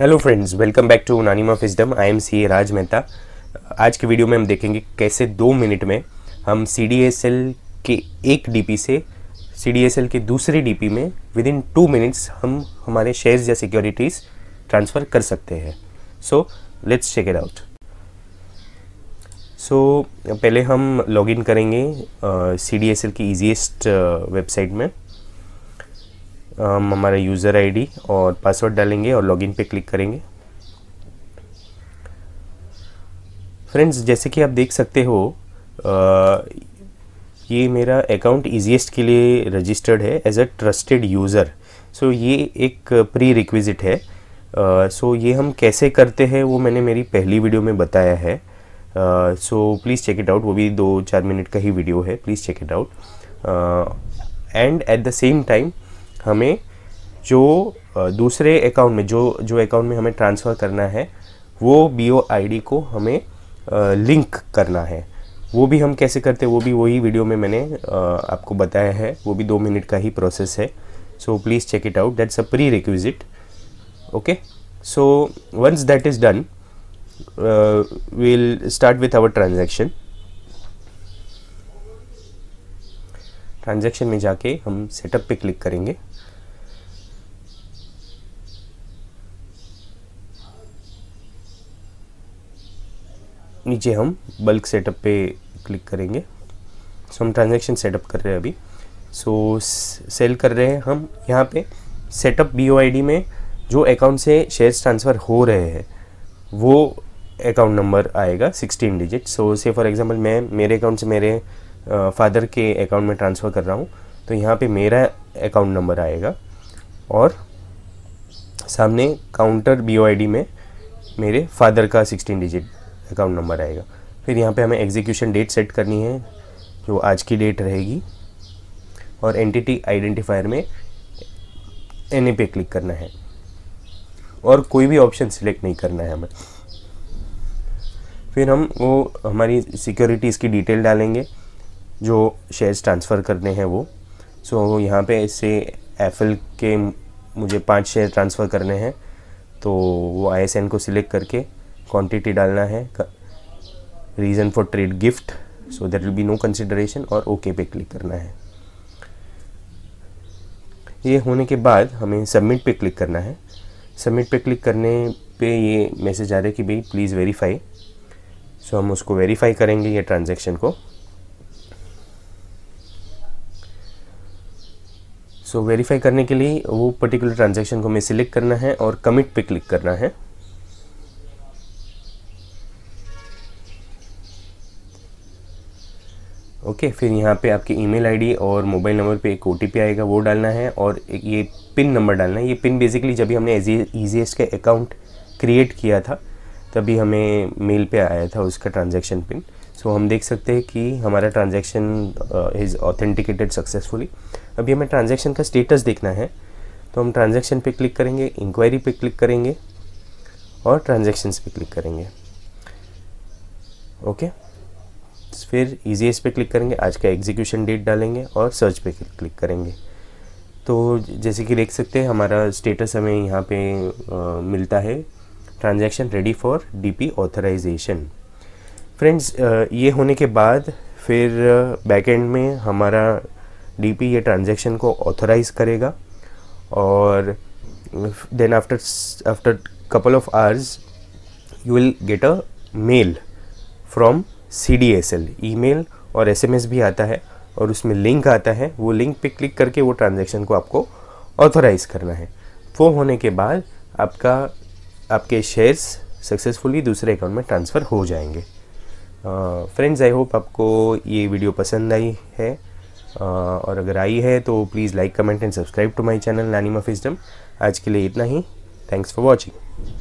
hello friends welcome back to नानीमा फिजडम I am C A Raj Mehta आज के वीडियो में हम देखेंगे कैसे दो मिनट में हम सी डी एस एल के एक पी से सी डी एस एल के दूसरे पी में विद इन टू मिनट्स हम हमारे शेयर्स या सिक्योरिटीज़ ट्रांसफ़र कर सकते हैं so let's check it out so पहले हम लॉगिन करेंगे सी डी एस एल की ईजिएस्ट वेबसाइट में हम um, हमारा यूज़र आईडी और पासवर्ड डालेंगे और लॉगिन पे क्लिक करेंगे फ्रेंड्स जैसे कि आप देख सकते हो आ, uh, ये मेरा अकाउंट ईजीएसट के लिए रजिस्टर्ड है as a trusted user so ये एक प्री रिक्विज़िट है सो uh, so ये हम कैसे करते हैं वो मैंने मेरी पहली वीडियो में बताया है so please check it out वो भी दो चार मिनट का ही वीडियो है please check it out and at the same time हमें जो दूसरे अकाउंट में जो जो अकाउंट में हमें ट्रांसफ़र करना है वो बी ओ आई डी को हमें लिंक करना है वो भी हम कैसे करते हैं वो भी वही वीडियो में मैंने आपको बताया है वो भी दो मिनट का ही प्रोसेस है so please check it out that's a prerequisite okay so once that is done we'll start with our transaction transaction में जाके हम सेटअप पे क्लिक करेंगे नीचे हम बल्क सेटअप पे क्लिक करेंगे सो so, हम ट्रांजेक्शन सेटअप कर रहे हैं अभी सो so, सेल कर रहे हैं हम यहाँ पे सेटअप बी में जो अकाउंट से शेयर्स ट्रांसफ़र हो रहे हैं वो अकाउंट नंबर आएगा 16 डिजिट सो से फॉर एग्जांपल मैं मेरे अकाउंट से मेरे फादर के अकाउंट में ट्रांसफ़र कर रहा हूँ तो यहाँ पे मेरा अकाउंट नंबर आएगा और सामने काउंटर बी में मेरे फादर का सिक्सटीन डिजिट अकाउंट नंबर आएगा फिर यहाँ पे हमें एग्जीक्यूशन डेट सेट करनी है जो आज की डेट रहेगी और एंटिटी आइडेंटिफायर में एन पे क्लिक करना है और कोई भी ऑप्शन सिलेक्ट नहीं करना है हमें फिर हम वो हमारी सिक्योरिटीज़ की डिटेल डालेंगे जो शेयर्स ट्रांसफ़र करने हैं वो सो so, यहाँ पे इससे एफएल के मुझे पांच शेयर ट्रांसफ़र करने हैं तो वो आई को सिलेक्ट करके क्वांटिटी डालना है reason for trade gift so that will be no consideration और ओके okay पे क्लिक करना है ये होने के बाद हमें सबमिट पे क्लिक करना है सबमिट पे क्लिक करने पे ये मैसेज आ रहा है कि भाई प्लीज़ वेरीफाई सो हम उसको वेरीफाई करेंगे ये ट्रांजेक्शन को सो so, वेरीफाई करने के लिए वो पर्टिकुलर ट्रांजेक्शन को हमें सिलेक्ट करना है और कमिट पे क्लिक करना है ओके okay, फिर यहाँ पे आपके ईमेल आईडी और मोबाइल नंबर पे एक ओ आएगा वो डालना है और ये पिन नंबर डालना है ये पिन बेसिकली जब भी हमने ईजीएस का अकाउंट क्रिएट किया था तभी हमें मेल पे आया था उसका ट्रांजैक्शन पिन सो so, हम देख सकते हैं कि हमारा ट्रांजैक्शन इज़ ऑथेंटिकेटेड सक्सेसफुली अभी हमें ट्रांजैक्शन का स्टेटस देखना है तो हम ट्रांजैक्शन पे क्लिक करेंगे इंक्वायरी पे क्लिक करेंगे और ट्रांजैक्शंस पे क्लिक करेंगे ओके फिर ईजीएस e पे क्लिक करेंगे आज का एग्जीक्यूशन डेट डालेंगे और सर्च पे क्लिक करेंगे तो जैसे कि देख सकते हैं हमारा स्टेटस हमें यहाँ पे आ, uh, मिलता है transaction ready for D P authorization friends uh, ये होने के बाद फिर बैकएंड uh, में हमारा डीपी ये ट्रांजैक्शन को ऑथोराइज़ करेगा और then after after couple of you will get a mail from C D S L email और एस एम एस भी आता है और उसमें लिंक आता है वो लिंक पे क्लिक करके वो ट्रांजेक्शन को आपको ऑथोराइज़ करना है वो होने के बाद आपका आपके शेयर्स सक्सेसफुली दूसरे अकाउंट में ट्रांसफ़र हो जाएंगे फ्रेंड्स आई होप आपको ये वीडियो पसंद आई है uh, और अगर आई है तो please like comment and subscribe to my channel नानी मफिजम आज के लिए इतना ही थैंक्स फॉर वॉचिंग